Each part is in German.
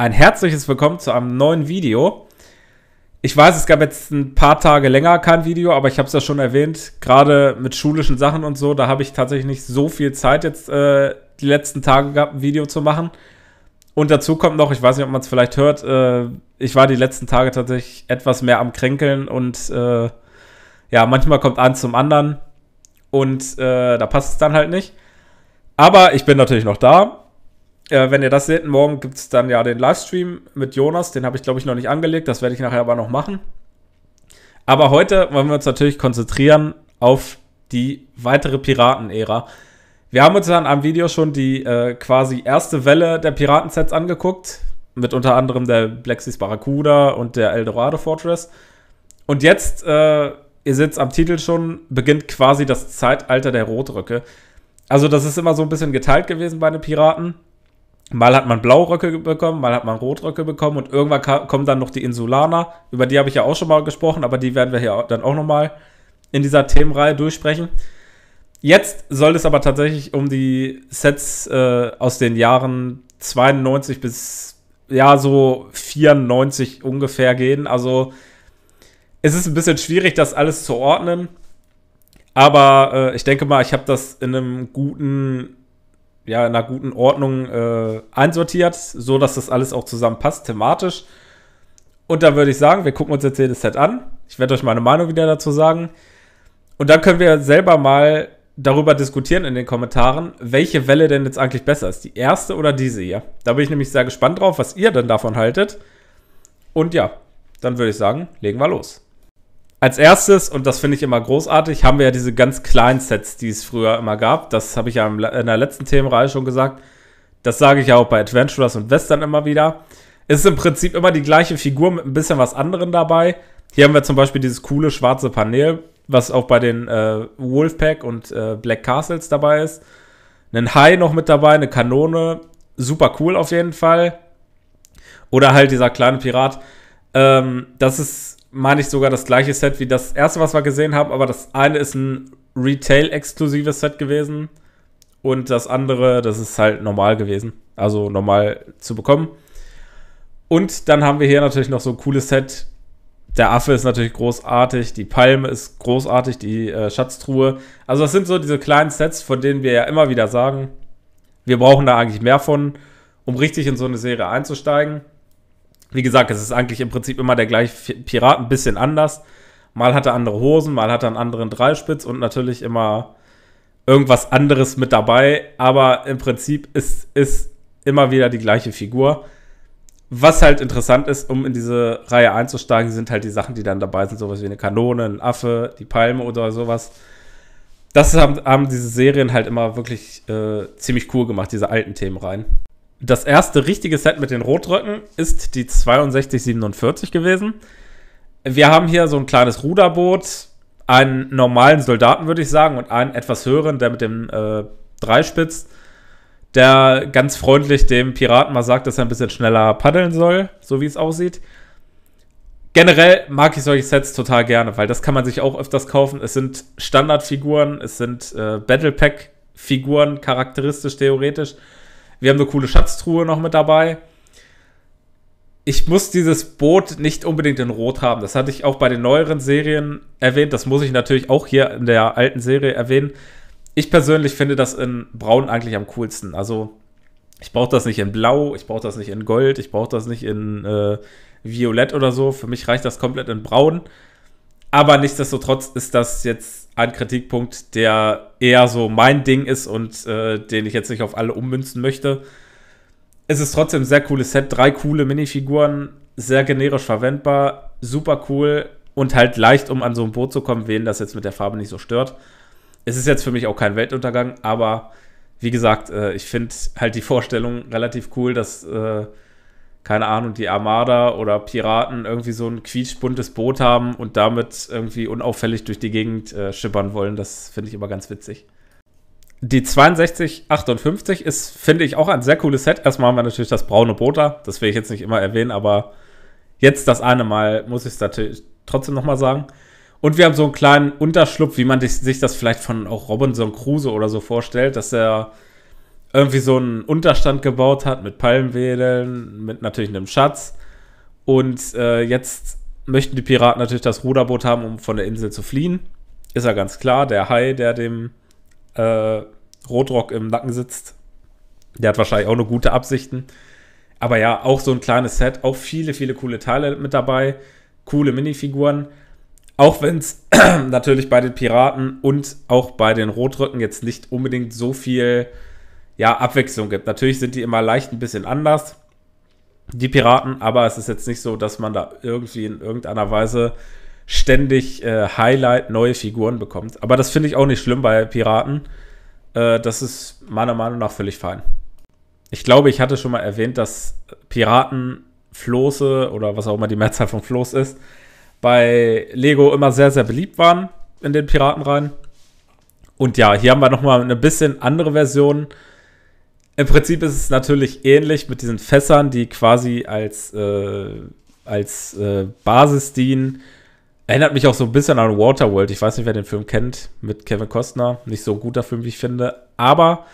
Ein herzliches Willkommen zu einem neuen Video. Ich weiß, es gab jetzt ein paar Tage länger kein Video, aber ich habe es ja schon erwähnt, gerade mit schulischen Sachen und so, da habe ich tatsächlich nicht so viel Zeit jetzt äh, die letzten Tage gehabt, ein Video zu machen. Und dazu kommt noch, ich weiß nicht, ob man es vielleicht hört, äh, ich war die letzten Tage tatsächlich etwas mehr am Kränkeln und äh, ja, manchmal kommt eins zum anderen und äh, da passt es dann halt nicht. Aber ich bin natürlich noch da äh, wenn ihr das seht, morgen gibt es dann ja den Livestream mit Jonas. Den habe ich, glaube ich, noch nicht angelegt. Das werde ich nachher aber noch machen. Aber heute wollen wir uns natürlich konzentrieren auf die weitere Piratenära. Wir haben uns dann am Video schon die äh, quasi erste Welle der Piratensets angeguckt. Mit unter anderem der Blexis Barracuda und der Eldorado Fortress. Und jetzt, äh, ihr seht es am Titel schon, beginnt quasi das Zeitalter der Rotröcke. Also, das ist immer so ein bisschen geteilt gewesen bei den Piraten. Mal hat man Blauröcke bekommen, mal hat man Rotröcke bekommen und irgendwann kommen dann noch die Insulaner. Über die habe ich ja auch schon mal gesprochen, aber die werden wir hier dann auch nochmal in dieser Themenreihe durchsprechen. Jetzt soll es aber tatsächlich um die Sets äh, aus den Jahren 92 bis ja so 94 ungefähr gehen. Also es ist ein bisschen schwierig, das alles zu ordnen. Aber äh, ich denke mal, ich habe das in einem guten ja, in einer guten Ordnung äh, einsortiert, so dass das alles auch zusammenpasst, thematisch. Und dann würde ich sagen, wir gucken uns jetzt jedes Set an. Ich werde euch meine Meinung wieder dazu sagen. Und dann können wir selber mal darüber diskutieren in den Kommentaren, welche Welle denn jetzt eigentlich besser ist. Die erste oder diese hier? Da bin ich nämlich sehr gespannt drauf, was ihr denn davon haltet. Und ja, dann würde ich sagen, legen wir los. Als erstes, und das finde ich immer großartig, haben wir ja diese ganz kleinen Sets, die es früher immer gab. Das habe ich ja in der letzten Themenreihe schon gesagt. Das sage ich ja auch bei Adventurers und Western immer wieder. Es ist im Prinzip immer die gleiche Figur mit ein bisschen was anderem dabei. Hier haben wir zum Beispiel dieses coole schwarze Panel, was auch bei den äh, Wolfpack und äh, Black Castles dabei ist. Einen Hai noch mit dabei, eine Kanone. Super cool auf jeden Fall. Oder halt dieser kleine Pirat. Ähm, das ist meine ich sogar das gleiche Set wie das erste, was wir gesehen haben, aber das eine ist ein Retail-exklusives Set gewesen und das andere, das ist halt normal gewesen, also normal zu bekommen. Und dann haben wir hier natürlich noch so ein cooles Set. Der Affe ist natürlich großartig, die Palme ist großartig, die äh, Schatztruhe. Also das sind so diese kleinen Sets, von denen wir ja immer wieder sagen, wir brauchen da eigentlich mehr von, um richtig in so eine Serie einzusteigen. Wie gesagt, es ist eigentlich im Prinzip immer der gleiche Pirat, ein bisschen anders. Mal hat er andere Hosen, mal hat er einen anderen Dreispitz und natürlich immer irgendwas anderes mit dabei. Aber im Prinzip ist, ist immer wieder die gleiche Figur. Was halt interessant ist, um in diese Reihe einzusteigen, sind halt die Sachen, die dann dabei sind, sowas wie eine Kanone, ein Affe, die Palme oder sowas. Das haben, haben diese Serien halt immer wirklich äh, ziemlich cool gemacht, diese alten Themen rein das erste richtige Set mit den Rotröcken ist die 6247 gewesen. Wir haben hier so ein kleines Ruderboot, einen normalen Soldaten, würde ich sagen, und einen etwas höheren, der mit dem äh, Dreispitz, der ganz freundlich dem Piraten mal sagt, dass er ein bisschen schneller paddeln soll, so wie es aussieht. Generell mag ich solche Sets total gerne, weil das kann man sich auch öfters kaufen. Es sind Standardfiguren, es sind äh, Battle Pack-Figuren, charakteristisch, theoretisch. Wir haben eine coole Schatztruhe noch mit dabei. Ich muss dieses Boot nicht unbedingt in Rot haben. Das hatte ich auch bei den neueren Serien erwähnt. Das muss ich natürlich auch hier in der alten Serie erwähnen. Ich persönlich finde das in Braun eigentlich am coolsten. Also ich brauche das nicht in Blau, ich brauche das nicht in Gold, ich brauche das nicht in äh, Violett oder so. Für mich reicht das komplett in Braun. Aber nichtsdestotrotz ist das jetzt ein Kritikpunkt, der eher so mein Ding ist und äh, den ich jetzt nicht auf alle ummünzen möchte. Es ist trotzdem ein sehr cooles Set, drei coole Minifiguren, sehr generisch verwendbar, super cool und halt leicht, um an so ein Boot zu kommen, wen das jetzt mit der Farbe nicht so stört. Es ist jetzt für mich auch kein Weltuntergang, aber wie gesagt, äh, ich finde halt die Vorstellung relativ cool, dass äh, keine Ahnung, die Armada oder Piraten irgendwie so ein quietschbuntes Boot haben und damit irgendwie unauffällig durch die Gegend äh, schippern wollen. Das finde ich immer ganz witzig. Die 6258 ist, finde ich, auch ein sehr cooles Set. Erstmal haben wir natürlich das braune Boot da. Das will ich jetzt nicht immer erwähnen, aber jetzt das eine Mal muss ich es natürlich trotzdem nochmal sagen. Und wir haben so einen kleinen Unterschlupf, wie man sich das vielleicht von auch Robinson Crusoe oder so vorstellt, dass er irgendwie so einen Unterstand gebaut hat mit Palmwedeln, mit natürlich einem Schatz. Und äh, jetzt möchten die Piraten natürlich das Ruderboot haben, um von der Insel zu fliehen. Ist ja ganz klar, der Hai, der dem äh, Rotrock im Nacken sitzt, der hat wahrscheinlich auch nur gute Absichten. Aber ja, auch so ein kleines Set, auch viele, viele coole Teile mit dabei, coole Minifiguren. Auch wenn es natürlich bei den Piraten und auch bei den Rotrücken jetzt nicht unbedingt so viel ja, Abwechslung gibt. Natürlich sind die immer leicht ein bisschen anders, die Piraten, aber es ist jetzt nicht so, dass man da irgendwie in irgendeiner Weise ständig äh, Highlight neue Figuren bekommt. Aber das finde ich auch nicht schlimm bei Piraten. Äh, das ist meiner Meinung nach völlig fein. Ich glaube, ich hatte schon mal erwähnt, dass Piraten, Floße oder was auch immer die Mehrzahl von Floß ist, bei Lego immer sehr, sehr beliebt waren in den Piratenreihen. Und ja, hier haben wir nochmal eine bisschen andere Version im Prinzip ist es natürlich ähnlich mit diesen Fässern, die quasi als, äh, als äh, Basis dienen. Erinnert mich auch so ein bisschen an Waterworld. Ich weiß nicht, wer den Film kennt, mit Kevin Costner. Nicht so ein guter Film, wie ich finde, aber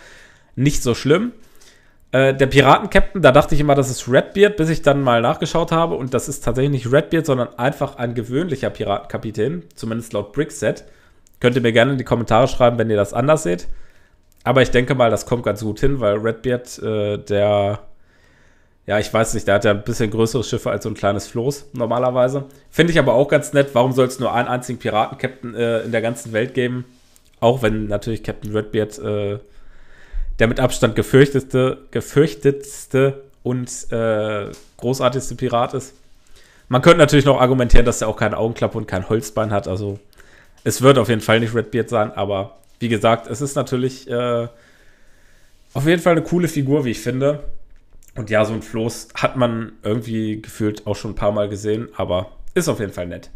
nicht so schlimm. Äh, der Piratenkapitän, da dachte ich immer, das ist Redbeard, bis ich dann mal nachgeschaut habe. Und das ist tatsächlich nicht Redbeard, sondern einfach ein gewöhnlicher Piratenkapitän, zumindest laut Brickset. Könnt ihr mir gerne in die Kommentare schreiben, wenn ihr das anders seht. Aber ich denke mal, das kommt ganz gut hin, weil Redbeard, äh, der, ja, ich weiß nicht, der hat ja ein bisschen größere Schiffe als so ein kleines Floß normalerweise. Finde ich aber auch ganz nett. Warum soll es nur einen einzigen Piraten-Captain äh, in der ganzen Welt geben? Auch wenn natürlich Captain Redbeard äh, der mit Abstand gefürchtetste, gefürchtetste und äh, großartigste Pirat ist. Man könnte natürlich noch argumentieren, dass er auch keine Augenklappe und kein Holzbein hat. Also es wird auf jeden Fall nicht Redbeard sein, aber wie gesagt, es ist natürlich äh, auf jeden Fall eine coole Figur, wie ich finde. Und ja, so ein Floß hat man irgendwie gefühlt auch schon ein paar Mal gesehen, aber ist auf jeden Fall nett.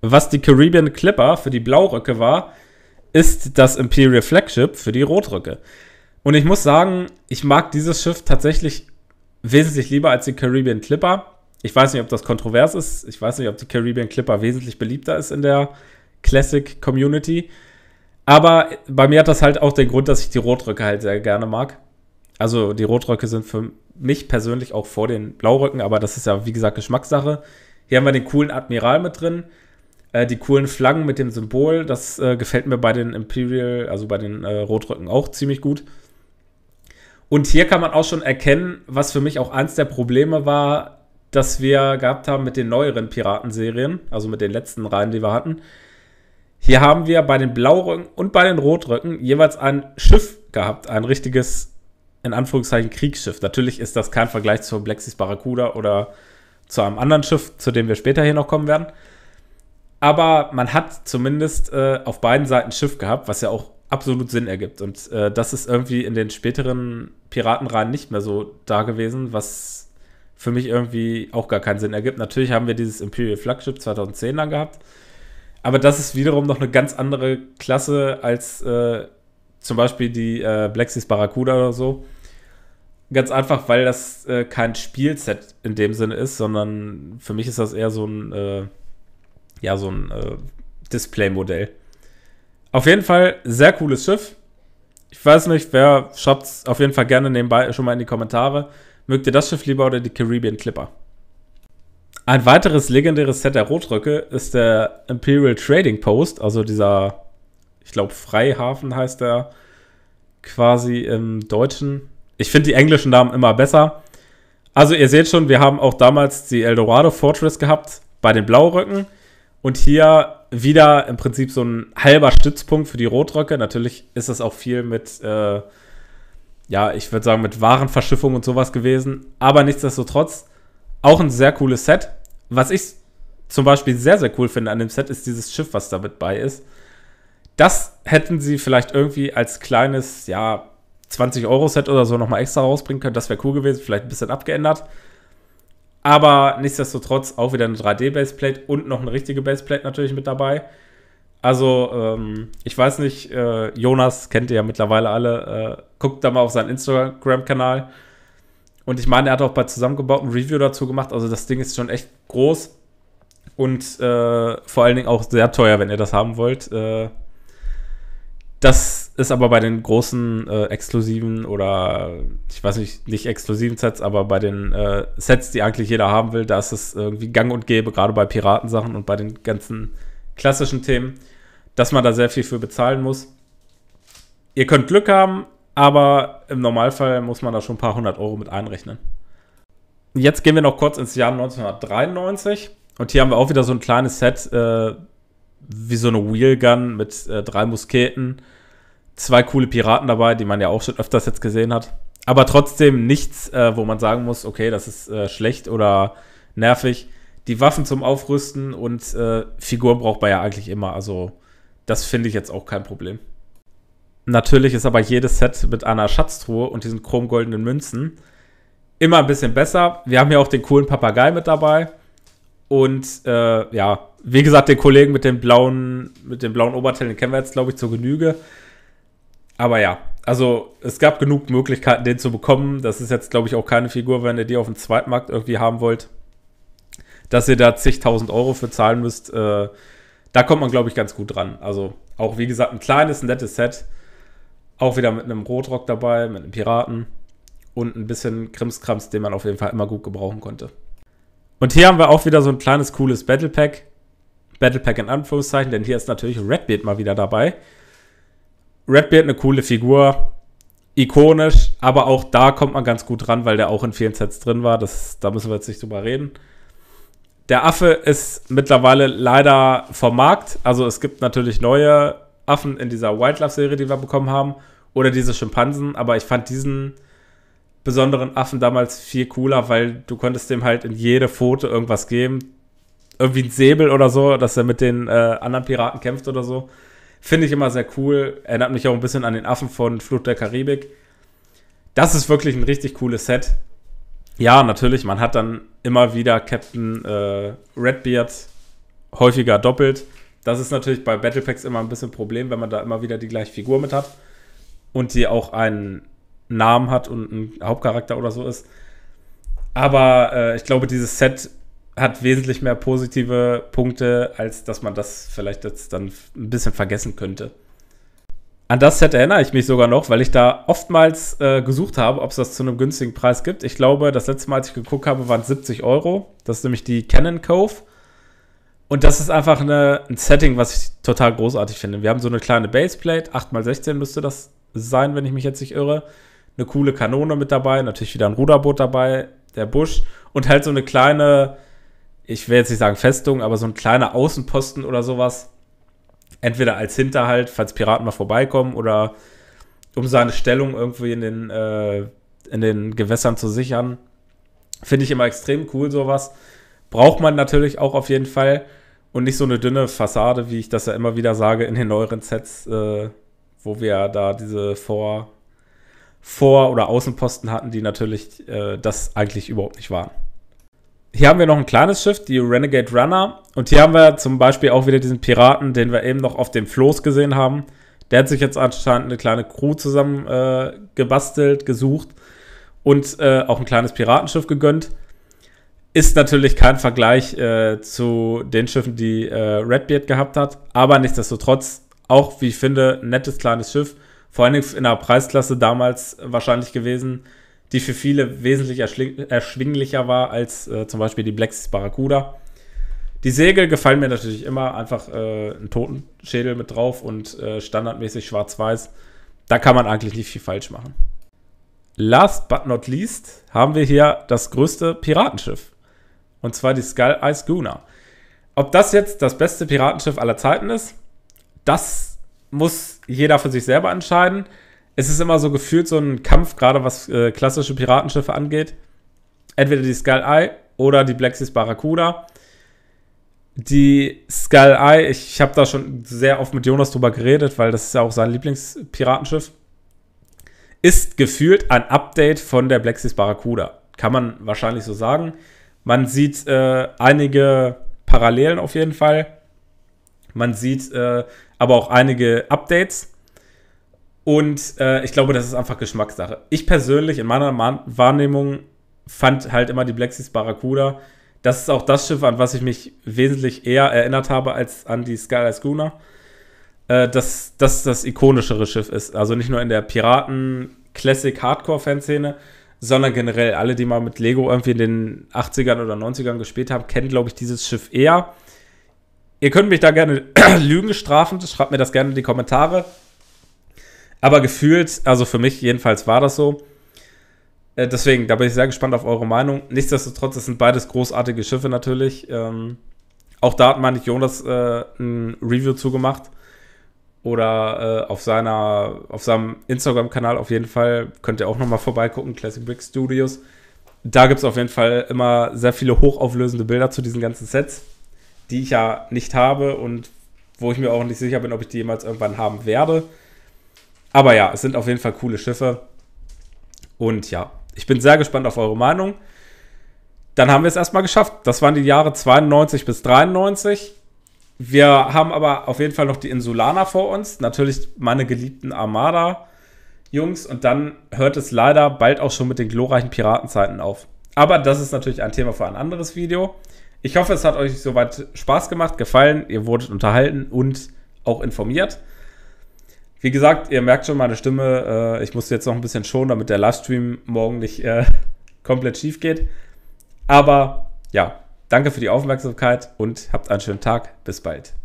Was die Caribbean Clipper für die Blauröcke war, ist das Imperial Flagship für die Rotröcke. Und ich muss sagen, ich mag dieses Schiff tatsächlich wesentlich lieber als die Caribbean Clipper. Ich weiß nicht, ob das kontrovers ist. Ich weiß nicht, ob die Caribbean Clipper wesentlich beliebter ist in der Classic Community. Aber bei mir hat das halt auch den Grund, dass ich die Rotröcke halt sehr gerne mag. Also die Rotröcke sind für mich persönlich auch vor den Blaurücken, aber das ist ja, wie gesagt, Geschmackssache. Hier haben wir den coolen Admiral mit drin, äh, die coolen Flaggen mit dem Symbol. Das äh, gefällt mir bei den Imperial, also bei den äh, Rotröcken auch ziemlich gut. Und hier kann man auch schon erkennen, was für mich auch eins der Probleme war, dass wir gehabt haben mit den neueren Piratenserien, also mit den letzten Reihen, die wir hatten hier haben wir bei den Blaurücken und bei den Rotrücken jeweils ein Schiff gehabt, ein richtiges, in Anführungszeichen, Kriegsschiff. Natürlich ist das kein Vergleich zu Blexis Barracuda oder zu einem anderen Schiff, zu dem wir später hier noch kommen werden. Aber man hat zumindest äh, auf beiden Seiten Schiff gehabt, was ja auch absolut Sinn ergibt. Und äh, das ist irgendwie in den späteren Piratenreihen nicht mehr so da gewesen, was für mich irgendwie auch gar keinen Sinn ergibt. Natürlich haben wir dieses Imperial Flagship 2010 dann gehabt aber das ist wiederum noch eine ganz andere Klasse als äh, zum Beispiel die äh, Black Seas Barracuda oder so. Ganz einfach, weil das äh, kein Spielset in dem Sinne ist, sondern für mich ist das eher so ein, äh, ja, so ein äh, Display-Modell. Auf jeden Fall sehr cooles Schiff. Ich weiß nicht, wer schreibt es auf jeden Fall gerne nebenbei schon mal in die Kommentare. Mögt ihr das Schiff lieber oder die Caribbean Clipper? Ein weiteres legendäres Set der Rotröcke ist der Imperial Trading Post, also dieser, ich glaube, Freihafen heißt der quasi im Deutschen. Ich finde die englischen Namen immer besser. Also ihr seht schon, wir haben auch damals die Eldorado Fortress gehabt bei den Blauröcken und hier wieder im Prinzip so ein halber Stützpunkt für die Rotröcke. Natürlich ist das auch viel mit, äh, ja, ich würde sagen, mit Warenverschiffung und sowas gewesen. Aber nichtsdestotrotz auch ein sehr cooles Set. Was ich zum Beispiel sehr, sehr cool finde an dem Set, ist dieses Schiff, was damit bei ist. Das hätten sie vielleicht irgendwie als kleines, ja, 20-Euro-Set oder so nochmal extra rausbringen können. Das wäre cool gewesen, vielleicht ein bisschen abgeändert. Aber nichtsdestotrotz auch wieder eine 3D-Baseplate und noch eine richtige Baseplate natürlich mit dabei. Also, ähm, ich weiß nicht, äh, Jonas kennt ihr ja mittlerweile alle. Äh, guckt da mal auf seinen Instagram-Kanal. Und ich meine, er hat auch bei zusammengebauten Review dazu gemacht. Also das Ding ist schon echt groß und äh, vor allen Dingen auch sehr teuer, wenn ihr das haben wollt. Äh, das ist aber bei den großen äh, exklusiven oder ich weiß nicht, nicht exklusiven Sets, aber bei den äh, Sets, die eigentlich jeder haben will, da ist es irgendwie gang und gäbe, gerade bei Piratensachen und bei den ganzen klassischen Themen, dass man da sehr viel für bezahlen muss. Ihr könnt Glück haben, aber im Normalfall muss man da schon ein paar hundert Euro mit einrechnen. Jetzt gehen wir noch kurz ins Jahr 1993 und hier haben wir auch wieder so ein kleines Set, äh, wie so eine Wheelgun mit äh, drei Musketen, zwei coole Piraten dabei, die man ja auch schon öfters jetzt gesehen hat. Aber trotzdem nichts, äh, wo man sagen muss, okay, das ist äh, schlecht oder nervig. Die Waffen zum Aufrüsten und äh, Figuren braucht man ja eigentlich immer. Also das finde ich jetzt auch kein Problem. Natürlich ist aber jedes Set mit einer Schatztruhe und diesen chromgoldenen Münzen immer ein bisschen besser. Wir haben ja auch den coolen Papagei mit dabei. Und äh, ja, wie gesagt, den Kollegen mit dem blauen, mit dem blauen Oberteil, den kennen wir jetzt, glaube ich, zur Genüge. Aber ja, also es gab genug Möglichkeiten, den zu bekommen. Das ist jetzt, glaube ich, auch keine Figur, wenn ihr die auf dem Zweitmarkt irgendwie haben wollt, dass ihr da zigtausend Euro für zahlen müsst. Äh, da kommt man, glaube ich, ganz gut dran. Also auch, wie gesagt, ein kleines, nettes Set auch wieder mit einem Rotrock dabei, mit einem Piraten und ein bisschen Krimskrams, den man auf jeden Fall immer gut gebrauchen konnte. Und hier haben wir auch wieder so ein kleines cooles Battle Pack. Battle Pack in Anführungszeichen, denn hier ist natürlich Redbeard mal wieder dabei. Redbeard eine coole Figur, ikonisch, aber auch da kommt man ganz gut ran, weil der auch in vielen Sets drin war. Das, da müssen wir jetzt nicht drüber reden. Der Affe ist mittlerweile leider vom Markt. Also es gibt natürlich neue Affen in dieser Wildlife-Serie, die wir bekommen haben oder diese Schimpansen, aber ich fand diesen besonderen Affen damals viel cooler, weil du konntest dem halt in jede Foto irgendwas geben. Irgendwie ein Säbel oder so, dass er mit den äh, anderen Piraten kämpft oder so. Finde ich immer sehr cool. Erinnert mich auch ein bisschen an den Affen von Flut der Karibik. Das ist wirklich ein richtig cooles Set. Ja, natürlich, man hat dann immer wieder Captain äh, Redbeard häufiger doppelt. Das ist natürlich bei Battle Packs immer ein bisschen ein Problem, wenn man da immer wieder die gleiche Figur mit hat und die auch einen Namen hat und einen Hauptcharakter oder so ist. Aber äh, ich glaube, dieses Set hat wesentlich mehr positive Punkte, als dass man das vielleicht jetzt dann ein bisschen vergessen könnte. An das Set erinnere ich mich sogar noch, weil ich da oftmals äh, gesucht habe, ob es das zu einem günstigen Preis gibt. Ich glaube, das letzte Mal, als ich geguckt habe, waren es 70 Euro. Das ist nämlich die Canon Cove. Und das ist einfach eine, ein Setting, was ich total großartig finde. Wir haben so eine kleine Baseplate, 8x16 müsste das sein, wenn ich mich jetzt nicht irre. Eine coole Kanone mit dabei, natürlich wieder ein Ruderboot dabei, der Busch und halt so eine kleine, ich will jetzt nicht sagen Festung, aber so ein kleiner Außenposten oder sowas. Entweder als Hinterhalt, falls Piraten mal vorbeikommen oder um seine Stellung irgendwie in den, äh, in den Gewässern zu sichern. Finde ich immer extrem cool, sowas. Braucht man natürlich auch auf jeden Fall. Und nicht so eine dünne Fassade, wie ich das ja immer wieder sage, in den neueren Sets äh, wo wir da diese Vor-, Vor oder Außenposten hatten, die natürlich äh, das eigentlich überhaupt nicht waren. Hier haben wir noch ein kleines Schiff, die Renegade Runner. Und hier haben wir zum Beispiel auch wieder diesen Piraten, den wir eben noch auf dem Floß gesehen haben. Der hat sich jetzt anscheinend eine kleine Crew zusammen äh, gebastelt, gesucht und äh, auch ein kleines Piratenschiff gegönnt. Ist natürlich kein Vergleich äh, zu den Schiffen, die äh, Redbeard gehabt hat, aber nichtsdestotrotz auch, wie ich finde, nettes kleines Schiff. Vor allen Dingen in der Preisklasse damals wahrscheinlich gewesen, die für viele wesentlich erschwinglicher war als äh, zum Beispiel die Black Seas Barracuda. Die Segel gefallen mir natürlich immer. Einfach äh, einen Totenschädel mit drauf und äh, standardmäßig schwarz-weiß. Da kann man eigentlich nicht viel falsch machen. Last but not least haben wir hier das größte Piratenschiff. Und zwar die Skull Ice Schooner. Ob das jetzt das beste Piratenschiff aller Zeiten ist, das muss jeder für sich selber entscheiden. Es ist immer so gefühlt so ein Kampf, gerade was äh, klassische Piratenschiffe angeht. Entweder die Skull Eye oder die Black Seas Barracuda. Die Skull Eye, ich habe da schon sehr oft mit Jonas drüber geredet, weil das ist ja auch sein Lieblingspiratenschiff, ist gefühlt ein Update von der Black Seas Barracuda. Kann man wahrscheinlich so sagen. Man sieht äh, einige Parallelen auf jeden Fall. Man sieht äh, aber auch einige Updates. Und äh, ich glaube, das ist einfach Geschmackssache. Ich persönlich, in meiner Man Wahrnehmung, fand halt immer die Black Seas Barracuda. Das ist auch das Schiff, an was ich mich wesentlich eher erinnert habe als an die Skyline Schooner. Äh, dass das das ikonischere Schiff ist. Also nicht nur in der Piraten-Classic-Hardcore-Fanszene, sondern generell alle, die mal mit Lego irgendwie in den 80ern oder 90ern gespielt haben, kennen, glaube ich, dieses Schiff eher. Ihr könnt mich da gerne lügen strafen, schreibt mir das gerne in die Kommentare. Aber gefühlt, also für mich jedenfalls war das so. Äh, deswegen, da bin ich sehr gespannt auf eure Meinung. Nichtsdestotrotz, es sind beides großartige Schiffe natürlich. Ähm, auch da hat, meine ich, Jonas äh, ein Review zugemacht. Oder äh, auf, seiner, auf seinem Instagram-Kanal auf jeden Fall. Könnt ihr auch nochmal vorbeigucken, Classic Brick Studios. Da gibt es auf jeden Fall immer sehr viele hochauflösende Bilder zu diesen ganzen Sets die ich ja nicht habe und wo ich mir auch nicht sicher bin, ob ich die jemals irgendwann haben werde. Aber ja, es sind auf jeden Fall coole Schiffe. Und ja, ich bin sehr gespannt auf eure Meinung. Dann haben wir es erstmal geschafft. Das waren die Jahre 92 bis 93. Wir haben aber auf jeden Fall noch die Insulaner vor uns. Natürlich meine geliebten Armada-Jungs. Und dann hört es leider bald auch schon mit den glorreichen Piratenzeiten auf. Aber das ist natürlich ein Thema für ein anderes Video. Ich hoffe, es hat euch soweit Spaß gemacht, gefallen, ihr wurdet unterhalten und auch informiert. Wie gesagt, ihr merkt schon meine Stimme, äh, ich muss jetzt noch ein bisschen schonen, damit der Livestream morgen nicht äh, komplett schief geht. Aber ja, danke für die Aufmerksamkeit und habt einen schönen Tag. Bis bald.